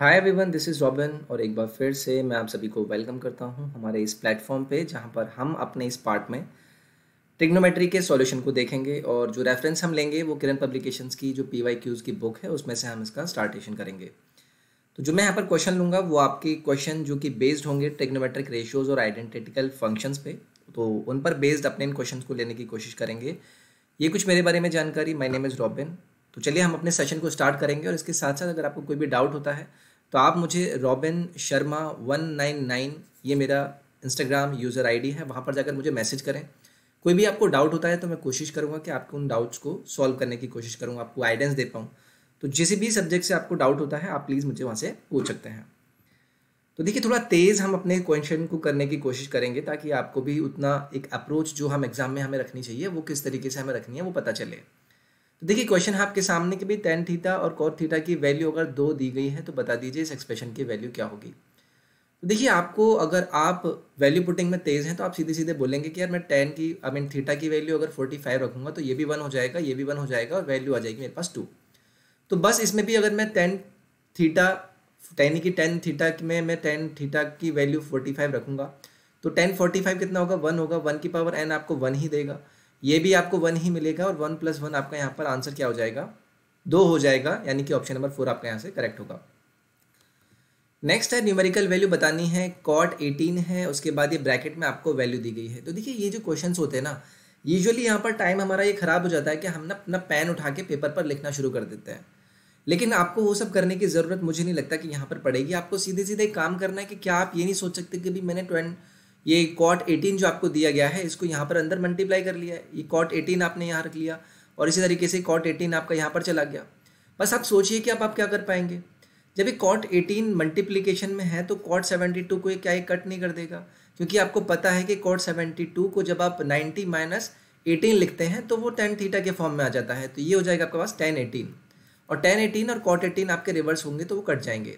hi everyone this is Robin और एक बार फिर से मैं आप सभी को वेलकम करता हूं हमारे इस प्लेटफॉर्म पे जहां पर हम अपने इस पार्ट में ट्रिग्नोमेट्री के सॉल्यूशन को देखेंगे और जो रेफरेंस हम लेंगे वो किरण पब्लिकेशंस की जो पी वाई क्यूज़ की बुक है उसमें से हम इसका स्टार्टेशन करेंगे तो जो मैं यहाँ पर क्वेश्चन लूँगा वो आपके क्वेश्चन जो कि बेस्ड होंगे टेक्नोमेट्रिक रेशियोज़ और आइडेंटिटिकल फंक्शंस पे तो उन पर बेस्ड अपने इन क्वेश्चन को लेने की कोशिश करेंगे ये कुछ मेरे बारे में जानकारी माय नेम इज़ रॉबिन तो चलिए हम अपने सेशन को स्टार्ट करेंगे और इसके साथ साथ अगर आपको कोई भी डाउट होता है तो आप मुझे Robin Sharma one nine nine ये मेरा इंस्टाग्राम यूज़र आईडी है वहाँ पर जाकर मुझे मैसेज करें कोई भी आपको डाउट होता है तो मैं कोशिश करूँगा कि आपको उन डाउट्स को सॉल्व करने की कोशिश करूँगा आपको गाइडेंस दे पाऊँ तो जिस भी सब्जेक्ट से आपको डाउट होता है आप प्लीज़ मुझे वहाँ से पूछ सकते हैं तो देखिए थोड़ा तेज़ हम अपने क्वेश्चन को करने की कोशिश करेंगे ताकि आपको भी उतना एक अप्रोच जो हम एग्ज़ाम में हमें रखनी चाहिए वो किस तरीके से हमें रखनी है वो पता चले तो देखिए क्वेश्चन है आपके सामने की भी टेन थीटा और कॉट थीटा की वैल्यू अगर दो दी गई है तो बता दीजिए इस एक्सप्रेशन की वैल्यू क्या होगी तो देखिए आपको अगर आप वैल्यू पुटिंग में तेज़ हैं तो आप सीधे सीधे बोलेंगे कि यार मैं टेन की आई मीन थीटा की वैल्यू अगर फोर्टी फाइव रखूँगा तो ये भी वन हो जाएगा ये भी वन हो जाएगा और वैल्यू आ जाएगी मेरे पास टू तो बस इसमें भी अगर मैं टेन थीटा टेन की टेन थीटा में मैं टेन थीटा की वैल्यू फोर्टी फाइव रखूँगा तो टेन फोर्टी फाइव कितना होगा वन होगा वन की पावर एन आपको वन ही देगा ये भी आपको वन ही मिलेगा और वन प्लस वन आपका यहाँ पर आंसर क्या हो जाएगा दो हो जाएगा यानी कि ऑप्शन नंबर फोर आपका यहाँ से करेक्ट होगा नेक्स्ट है न्यूमेरिकल वैल्यू बतानी है कॉट एटीन है उसके बाद ये ब्रैकेट में आपको वैल्यू दी गई है तो देखिए ये जो क्वेश्चन होते हैं ना यूजली यहाँ पर टाइम हमारा ये ख़राब हो जाता है कि हम ना अपना पेन उठा के पेपर पर लिखना शुरू कर देते हैं लेकिन आपको वो सब करने की ज़रूरत मुझे नहीं लगता कि यहाँ पर पड़ेगी आपको सीधे सीधे काम करना है कि क्या आप ये नहीं सोच सकते कि भाई मैंने ट्वेंट ये कॉट एटीन जो आपको दिया गया है इसको यहाँ पर अंदर मल्टीप्लाई कर लिया है ये कॉट एटीन आपने यहाँ रख लिया और इसी तरीके से कॉट एटीन आपका यहाँ पर चला गया बस आप सोचिए कि आप, आप क्या कर पाएंगे जब ये कॉट एटीन मल्टीप्लीकेशन में है तो कॉट सेवेंटी टू को ये क्या ये कट नहीं कर देगा क्योंकि आपको पता है कि कॉट सेवेंटी टू को जब आप नाइन्टी माइनस एटीन लिखते हैं तो वो टेन थीटा के फॉर्म में आ जाता है तो ये हो जाएगा आपके पास टेन एटीन और टेन एटीन और कॉट एटीन आपके रिवर्स होंगे तो वो कट जाएंगे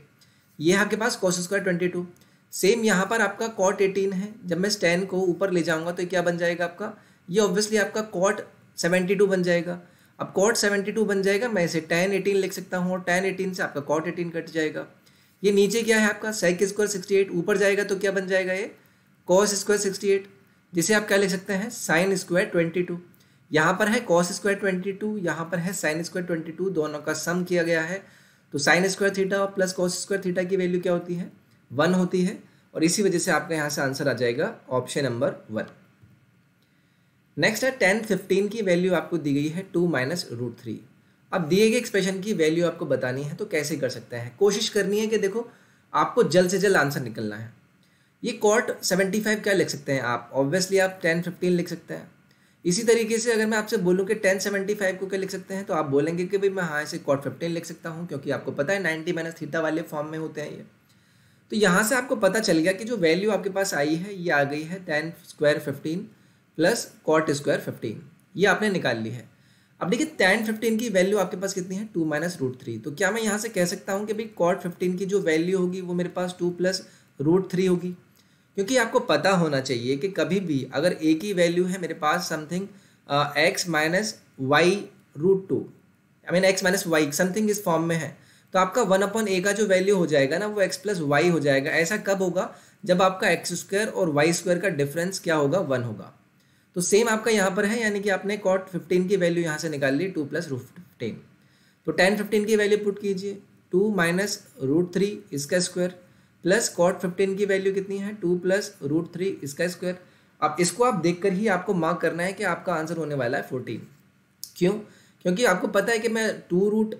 ये आपके पास cos square twenty two same यहाँ पर आपका कॉट एटीन है जब मैं स्टैन को ऊपर ले जाऊँगा तो क्या बन जाएगा आपका ये ऑब्वियसली आपका कॉट सेवेंटी टू बन जाएगा अब कॉट सेवेंटी टू बन जाएगा मैं इसे टेन एटीन लिख सकता हूँ और टेन एटीन से आपका कॉट एटीन कट जाएगा ये नीचे क्या है आपका सेक स्क्वायर सिक्सटी एट ऊपर जाएगा तो क्या बन जाएगा ये कॉस स्क्वायर सिक्सटी एट जिसे आप क्या लिख सकते हैं साइन स्क्वायर ट्वेंटी टू यहाँ पर है कॉस स्क्वायर ट्वेंटी टू यहाँ पर है साइन स्क्वायर ट्वेंटी टू दोनों का सम किया गया है तो साइन स्क्वायर थीटा और प्लस कॉस स्क्वायर थीटा की वैल्यू क्या होती है वन होती है और इसी वजह से आपका यहाँ से आंसर आ जाएगा ऑप्शन नंबर वन नेक्स्ट है टेन फिफ्टीन की वैल्यू आपको दी गई है टू माइनस रूट थ्री अब दिए गए एक्सप्रेशन की वैल्यू आपको बतानी है तो कैसे कर सकते हैं कोशिश करनी है कि देखो आपको जल्द से जल्द आंसर निकलना है ये कॉट 75 क्या लिख सकते हैं आप ऑब्वियसली आप टेन फिफ्टीन लिख सकते हैं इसी तरीके से अगर मैं आपसे बोलूँ कि फाइव को क्या लिख सकते हैं तो आप बोलेंगे कि भाई मैं हाँ से कॉट फिफ्टीन लिख सकता हूँ क्योंकि आपको पता है नाइन्टी माइनस थीटा वाले फॉर्म में होते हैं ये तो यहाँ से आपको पता चल गया कि जो वैल्यू आपके पास आई है ये आ गई है tan square fifteen plus cot square fifteen ये आपने निकाल ली है अब देखिए टेन फिफ्टीन की वैल्यू आपके पास कितनी है टू माइनस रूट थ्री तो क्या मैं यहाँ से कह सकता हूँ कि भाई कॉट फिफ्टीन की जो वैल्यू होगी वो मेरे पास टू प्लस रूट थ्री होगी क्योंकि आपको पता होना चाहिए कि कभी भी अगर ए की वैल्यू है मेरे पास something X minus Y root two I mean X minus Y something इस फॉर्म में है तो आपका वन अपॉन ए का जो वैल्यू हो जाएगा ना वो एक्स प्लस वाई हो जाएगा ऐसा कब होगा जब आपका एक्स स्क्वायर और वाई स्क्वायर का डिफरेंस क्या होगा वन होगा तो सेम आपका यहाँ पर है यानी कि आपने कॉट फिफ्टीन की वैल्यू यहाँ से निकाल ली टू प्लस रूट फिफ्टीन तो टेन फिफ्टीन की वैल्यू पुट कीजिए टू माइनस रूट थ्री इसका स्क्वायर प्लस कॉट फिफ्टीन की वैल्यू कितनी है टू प्लस रूट थ्री इसका स्क्वायर अब इसको आप देख कर ही आपको मार्क करना है कि आपका आंसर होने वाला है फोर्टीन क्यों क्योंकि आपको पता है कि मैं two root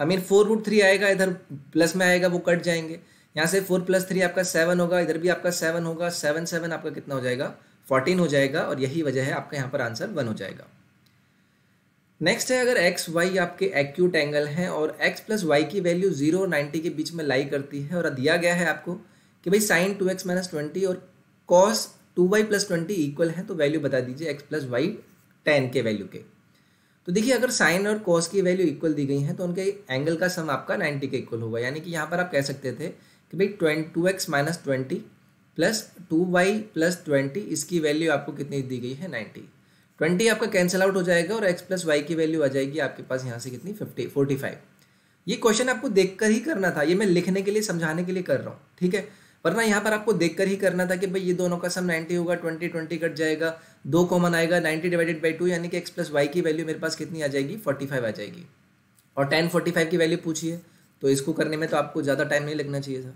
I mean four root three आएगा इधर प्लस में आएगा वो कट जाएंगे यहाँ से फोर प्लस थ्री आपका सेवन होगा इधर भी आपका सेवन होगा सेवन सेवन आपका कितना हो जाएगा फोर्टीन हो जाएगा और यही वजह है आपका यहाँ पर आंसर वन हो जाएगा नेक्स्ट है अगर एक्स वाई आपके एक्यूट एंगल हैं और एक्स प्लस वाई की वैल्यू जीरो और नाइन्टी के बीच में लाई करती है और दिया गया है आपको कि भाई sine two X minus twenty और cos two Y plus twenty equal है तो वैल्यू बता दीजिए एक्स प्लस वाई टेन के वैल्यू के तो देखिए अगर साइन और कॉस की वैल्यू इक्वल दी गई है तो उनके एंगल का सम आपका 90 के इक्वल होगा यानी कि यहाँ पर आप कह सकते थे कि भाई twenty two X minus twenty plus two Y plus twenty इसकी वैल्यू आपको कितनी दी गई है नाइन्टी ट्वेंटी आपका कैंसिल आउट हो जाएगा और एक्स प्लस वाई की वैल्यू आ जाएगी आपके पास यहाँ से कितनी फिफ्टी फोर्टी फाइव ये क्वेश्चन आपको देख कर ही करना था ये मैं लिखने के लिए समझाने के लिए कर रहा हूँ ठीक है वरना यहाँ पर आपको देखकर ही करना था कि भाई ये दोनों का सम 90 होगा 20 20 कट जाएगा दो कॉमन आएगा 90 डिवाइडेड बाई टू यानी कि x प्लस वाई की वैल्यू मेरे पास कितनी आ जाएगी 45 आ जाएगी और टेन फोर्टी फाइव की वैल्यू पूछिए तो इसको करने में तो आपको ज़्यादा टाइम नहीं लगना चाहिए था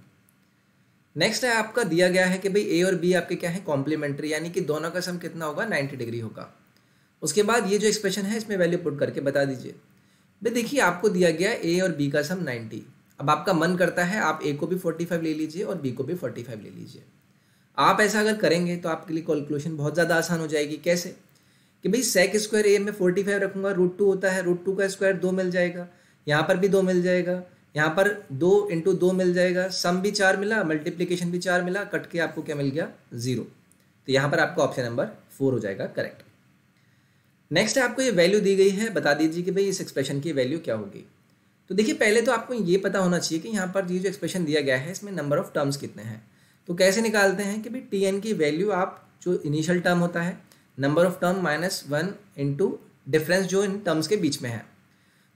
नेक्स्ट है आपका दिया गया है कि भाई ए और बी आपके क्या है कॉम्प्लीमेंट्री यानी कि दोनों का सम कितना होगा नाइन्टी डिग्री होगा उसके बाद ये जो एक्सप्रेशन है इसमें वैल्यू पुट करके बता दीजिए भाई देखिए आपको दिया गया ए और बी का सम नाइन्टी अब आपका मन करता है आप ए को भी फोर्टी फाइव ले लीजिए और बी को भी फोर्टी फाइव ले लीजिए आप ऐसा अगर करेंगे तो आपके लिए कैलकुलेशन बहुत ज़्यादा आसान हो जाएगी कैसे कि भाई सेक स्क्वायर ए में फोर्टी फाइव रखूँगा रूट टू होता है रूट टू का स्क्वायर दो मिल जाएगा यहाँ पर भी दो मिल जाएगा यहाँ पर दो इंटू दो मिल जाएगा सम भी चार मिला मल्टीप्लीकेशन भी चार मिला कट के आपको क्या मिल गया ज़ीरो तो यहाँ पर आपका ऑप्शन नंबर फोर हो जाएगा करेक्ट नेक्स्ट आपको ये वैल्यू दी गई है बता दीजिए कि भाई इस एक्सप्रेशन की वैल्यू क्या होगी तो देखिए पहले तो आपको ये पता होना चाहिए कि यहाँ पर ये जो एक्सप्रेशन दिया गया है इसमें नंबर ऑफ़ टर्म्स कितने हैं तो कैसे निकालते हैं कि भाई टी एन की वैल्यू आप जो इनिशियल टर्म होता है number of term minus one into difference जो इन टर्म्स के बीच में है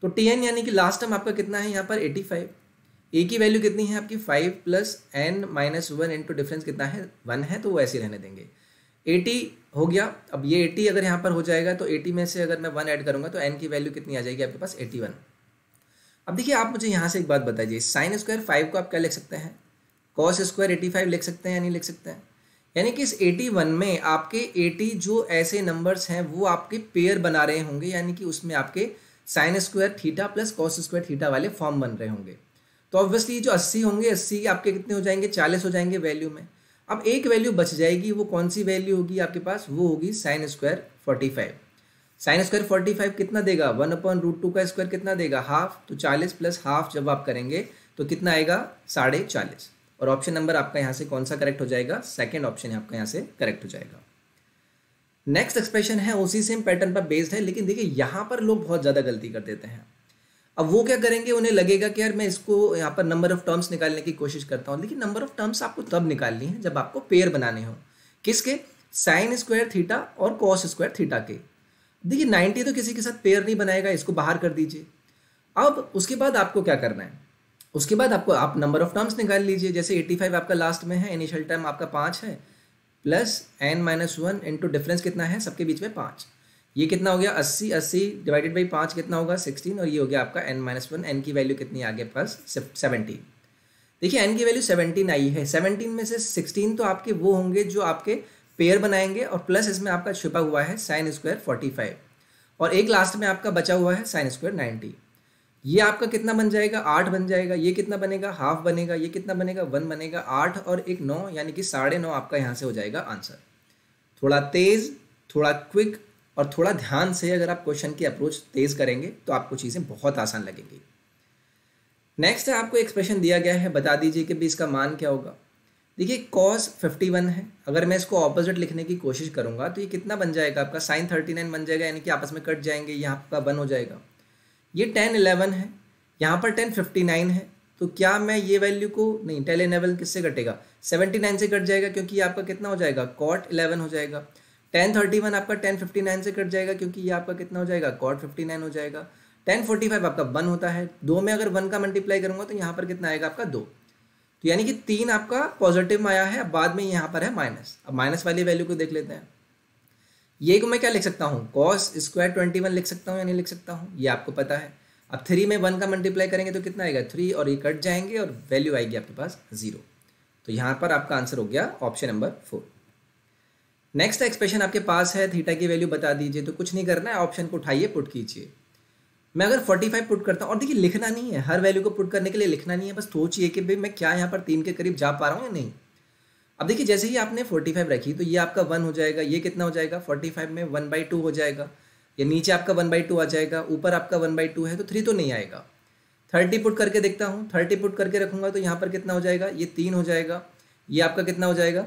तो टी एन यानी कि लास्ट टर्म आपका कितना है यहाँ पर एटी फाइव ए की वैल्यू कितनी है आपकी five plus N minus one into difference कितना है वन है तो वो ऐसे रहने देंगे एटी हो गया अब ये एटी अगर यहाँ पर हो जाएगा तो एटी में से अगर मैं वन ऐड करूँगा तो एन की वैल्यू कितनी आ जाएगी आपके पास एटी वन अब देखिए आप मुझे यहाँ से एक बात बताइए साइन स्क्वायर फाइव को आप क्या लिख सकते हैं कॉस स्क्वायर एटी फाइव लिख सकते हैं या नहीं लिख सकते हैं यानी कि इस एटी वन में आपके एटी जो ऐसे नंबर्स हैं वो आपके पेयर बना रहे होंगे यानी कि उसमें आपके sine square theta plus cos square theta वाले फॉर्म बन रहे होंगे तो ऑब्वियसली जो अस्सी होंगे अस्सी आपके कितने हो जाएंगे चालीस हो जाएंगे वैल्यू में अब एक वैल्यू बच जाएगी वो कौन सी वैल्यू होगी आपके पास वो होगी sine square forty five sine square forty five कितना देगा वन अपॉन रूट टू का स्क्वायर कितना देगा हाफ तो चालीस प्लस हाफ जब आप करेंगे तो कितना आएगा साढ़े चालीस और ऑप्शन नंबर आपका यहाँ से कौन सा करेक्ट हो जाएगा सेकेंड ऑप्शन आपका यहाँ से करेक्ट हो जाएगा नेक्स्ट एक्सप्रेशन है उसी सेम पैटर्न पर बेस्ड है लेकिन देखिए यहाँ पर लोग बहुत ज़्यादा गलती कर देते हैं अब वो क्या करेंगे उन्हें लगेगा कि यार मैं इसको यहाँ पर नंबर ऑफ टर्म्स निकालने की कोशिश करता हूँ लेकिन नंबर ऑफ टर्म्स आपको तब निकालनी है जब आपको पेयर बनाने हो किसके साइन स्क्वायर थीटा और कॉस स्क्वायर थीटा के देखिए नाइन्टी तो किसी के साथ पेयर नहीं बनाएगा इसको बाहर कर दीजिए अब उसके बाद आपको क्या करना है उसके बाद आपको आप नंबर ऑफ टर्म्स निकाल लीजिए जैसे फाइव आपका लास्ट में है इनिशियल टर्म आपका पाँच है plus N minus one into difference कितना है सबके बीच में पाँच ये कितना हो गया अस्सी अस्सी डिवाइडेड बाई पाँच कितना होगा सिक्सटीन और ये हो गया आपका एन माइनस वन एन की वैल्यू कितनी आ गई पास सेवनटीन देखिए एन की वैल्यू सेवनटीन आई है सेवनटीन में से सिक्सटीन तो आपके वो होंगे जो आपके पेयर बनाएंगे और प्लस इसमें आपका छुपा हुआ है साइन स्क्वायर फोर्टी फाइव और एक लास्ट में आपका बचा हुआ है साइन स्क्वायर नाइन्टी ये आपका कितना बन जाएगा आठ बन जाएगा ये कितना बनेगा हाफ बनेगा ये कितना बनेगा वन बनेगा आठ और एक नौ यानी कि साढ़े नौ आपका यहाँ से हो जाएगा आंसर थोड़ा तेज़ थोड़ा क्विक और थोड़ा ध्यान से अगर आप क्वेश्चन की अप्रोच तेज़ करेंगे तो आपको चीज़ें बहुत आसान लगेंगी नेक्स्ट है आपको एक्सप्रेशन दिया गया है बता दीजिए कि भी इसका मान क्या होगा देखिए कॉस 51 है अगर मैं इसको ऑपोजिट लिखने की कोशिश करूँगा तो ये कितना बन जाएगा आपका साइन 39 बन जाएगा यानी कि आपस में कट जाएंगे यहाँ आपका वन हो जाएगा ये टेन इलेवन है यहाँ पर टेन फिफ्टी नाइन है तो क्या मैं ये वैल्यू को नहीं टेन इलेवन किससे कटेगा सेवेंटी नाइन से कट जाएगा क्योंकि आपका कितना हो जाएगा कॉट इलेवन हो जाएगा टेन थर्टी वन आपका टेन फिफ्टी नाइन से कट जाएगा क्योंकि ये आपका कितना हो जाएगा कॉट फिफ्टी नाइन हो जाएगा टेन फोर्टी फाइव आपका वन होता है दो में अगर वन का मल्टीप्लाई करूंगा तो यहाँ पर कितना आएगा आपका दो तो यानी कि तीन आपका पॉजिटिव में आया है बाद में यहाँ पर है माइनस अब माइनस वाली वैल्यू को देख लेते हैं ये को मैं क्या लिख सकता हूँ कॉस स्क्वायर ट्वेंटी वन लिख सकता हूँ या नहीं लिख सकता हूँ ये आपको पता है अब थ्री में वन का मल्टीप्लाई करेंगे तो कितना आएगा थ्री और ये कट जाएंगे और वैल्यू आएगी आपके पास जीरो तो यहाँ पर आपका आंसर हो गया option number four next expression आपके पास है थीटा की वैल्यू बता दीजिए तो कुछ नहीं करना है ऑप्शन को उठाइए पुट कीजिए मैं अगर 45 पुट करता हूँ और देखिए लिखना नहीं है हर वैल्यू को पुट करने के लिए लिखना नहीं है बस सोचिए कि भाई मैं क्या यहाँ पर तीन के करीब जा पा रहा हूँ या नहीं अब देखिए जैसे ही आपने 45 रखी तो ये आपका वन हो जाएगा ये कितना हो जाएगा 45 में वन बाई टू हो जाएगा या नीचे आपका वन बाई टू आ जाएगा ऊपर आपका वन बाई टू है तो थ्री तो नहीं आएगा थर्टी पुट करके देखता हूँ थर्टी पुट करके रखूंगा तो यहाँ पर कितना हो जाएगा ये तीन हो जाएगा ये आपका कितना हो जाएगा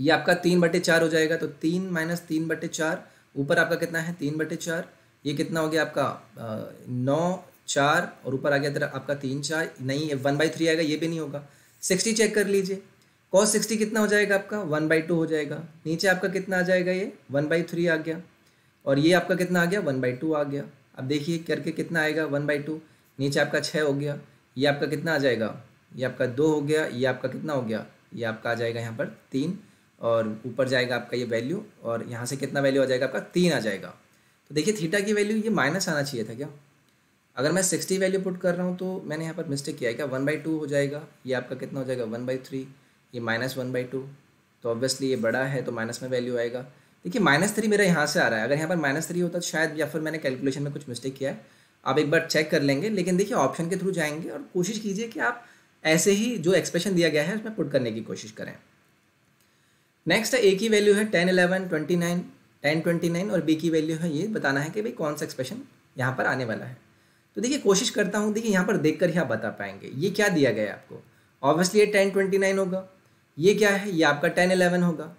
ये आपका तीन बटे चार हो जाएगा तो तीन माइनस तीन बटे चार ऊपर आपका कितना है तीन बटे चार ये कितना हो गया आपका नौ चार और ऊपर आ गया तेरा आपका तीन चार नहीं है वन बाई थ्री आएगा ये भी नहीं होगा सिक्सटी चेक कर लीजिए कॉस सिक्सटी कितना हो जाएगा आपका वन बाई टू हो जाएगा नीचे आपका कितना आ जाएगा ये वन बाई थ्री आ गया और ये आपका कितना आ गया वन बाई टू आ गया अब देखिए करके कितना आएगा वन बाई टू नीचे आपका छः हो गया ये आपका कितना आ जाएगा ये आपका दो हो गया ये आपका कितना हो गया ये आपका आ जाएगा यहाँ पर तीन और ऊपर जाएगा आपका ये वैल्यू और यहाँ से कितना वैल्यू आ जाएगा आपका तीन आ जाएगा तो देखिए थीटा की वैल्यू ये माइनस आना चाहिए था क्या अगर मैं सिक्सटी वैल्यू पुट कर रहा हूँ तो मैंने यहाँ पर मिस्टेक किया है क्या वन बाई टू हो जाएगा ये आपका कितना हो जाएगा वन बाई थ्री ये माइनस वन बाई टू तो ऑब्वियसली ये बड़ा है तो माइनस में वैल्यू आएगा देखिए माइनस थ्री मेरा यहाँ से आ रहा है अगर यहाँ पर माइनस थ्री होता तो शायद या फिर मैंने कैलकुलेशन में कुछ मिस्टेक किया है आप एक बार चेक कर लेंगे लेकिन देखिए ऑप्शन के थ्रू जाएंगे और कोशिश कीजिए कि आप ऐसे ही जो एक्सप्रेशन दिया गया है उसमें पुट करने की कोशिश करें नेक्स्ट है ए की वैल्यू है tan eleven twenty nine tan twenty nine और बी की वैल्यू है ये बताना है कि भाई कौन सा एक्सप्रेशन यहाँ पर आने वाला है तो देखिए कोशिश करता हूँ देखिए यहाँ पर देख कर ही आप बता पाएंगे ये क्या दिया गया आपको ऑब्वियसली ये टेन ट्वेंटी नाइन होगा ये क्या है ये आपका टेन एलेवन होगा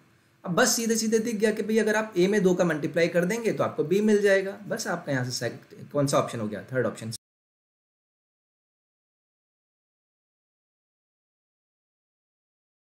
अब बस सीधे सीधे दिख गया कि भाई अगर आप ए में दो का मल्टीप्लाई कर देंगे तो आपको बी मिल जाएगा बस आपका यहाँ से कौन सा ऑप्शन हो गया थर्ड ऑप्शन